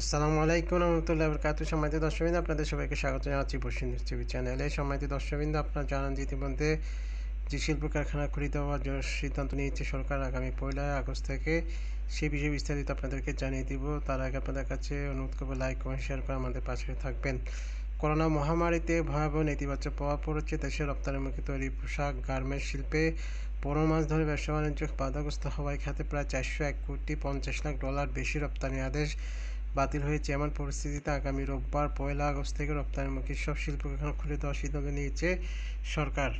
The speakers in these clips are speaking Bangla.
আসসালামু আলাইকুম রহমতুল্লাহ বরকাত সম্মানিত দর্শকবিন্দু আপনাদের সবাইকে স্বাগত জানাচ্ছি পশ্চিম টিভি চ্যানেলে সম্মানিত দর্শকবিন্দু আপনার জানান যে ইতিমধ্যে যে শিল্প কারখানা খুলে দেওয়ার সিদ্ধান্ত নিয়েছে সরকার আগামী পয়লা আগস্ট থেকে সেই বিষয়ে বিস্তারিত আপনাদেরকে জানিয়ে দিব তার আগে আপনাদের কাছে অনুরোধ করবো লাইক কমেন্ট শেয়ার করে আমাদের পাশে থাকবেন করোনা মহামারীতে ভয়াবহ নেতিবাচক প্রভাব পড়েছে দেশের রপ্তানিমুখী তৈরি পোশাক গার্মেন্টস শিল্পে পনেরো মাস ধরে ব্যবসা বাণিজ্য বাধাগ্রস্ত হওয়ায় খাতে প্রায় চারশো এক কোটি পঞ্চাশ লাখ ডলার বেশি রপ্তানি আদেশ বাতিল হয়েছে এমন পরিস্থিতিতে আগামী রোববার পয়লা আগস্ট থেকে রপ্তানিমুখী সব শিল্প কারখানা খুলে দেওয়ার সিদ্ধান্ত নিয়েছে সরকার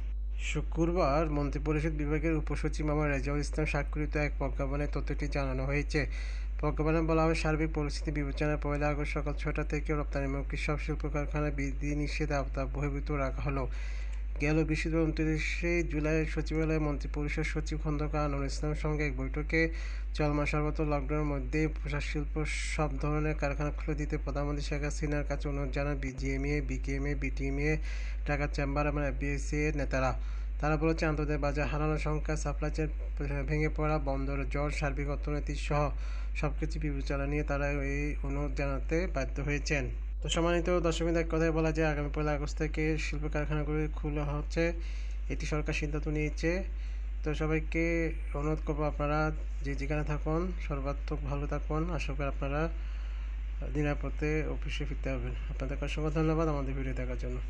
শুক্রবার মন্ত্রিপরিষদ বিভাগের উপসচিব মামা রেজাউল ইসলাম স্বাক্ষরিত এক প্রজ্ঞাপনে তথ্যটি জানানো হয়েছে প্রজ্ঞাপনে বলা হয় সার্বিক পরিস্থিতি বিবেচনায় পয়লা আগস্ট সকাল ছটা থেকে রপ্তানিমুখী সব শিল্প কারখানায় বিধি নিষেধ আওতা বহির্ভূত রাখা হলো গেল বিশ্বের উনত্রিশে জুলাই সচিবালয়ে মন্ত্রিপরিষদ সচিব খন্দকার আনুর ইসলামের সঙ্গে এক বৈঠকে চলমান সর্বত লকডাউনের মধ্যে পোশাক শিল্প সব ধরনের কারখানা খুলে দিতে প্রধানমন্ত্রী শেখ হাসিনার কাছে অনুরোধ জানান BGMEA BKMEA BTMA Dhaka chamber এবং এফবিএসি এর নেতারা তারা বলেছে আন্তর্জাতিক বাজার হারানোর সংখ্যা সাপ্লাই চেন ভেঙে পড়া বন্দর জল সার্বিক অর্থনীতি সহ সবকিছু বিবেচনা নিয়ে তারা এই অনুরোধ জানাতে বাধ্য হয়েছেন তো সম্মানিত দশমীদ এক কথায় বলা যায় আগামী পয়লা আগস্ট থেকে শিল্প কারখানাগুলি খোলা হচ্ছে এটি সরকার সিদ্ধান্ত নিয়েছে তো সবাইকে অনুরোধ করবো আপনারা যে যেখানে থাকুন সর্বাত্মক ভালো থাকুন আশা করি আপনারা নিরাপদে অফিসে ফিরতে পারবেন আপনাদের অসংখ্য ধন্যবাদ আমাদের ভিডিও দেখার জন্য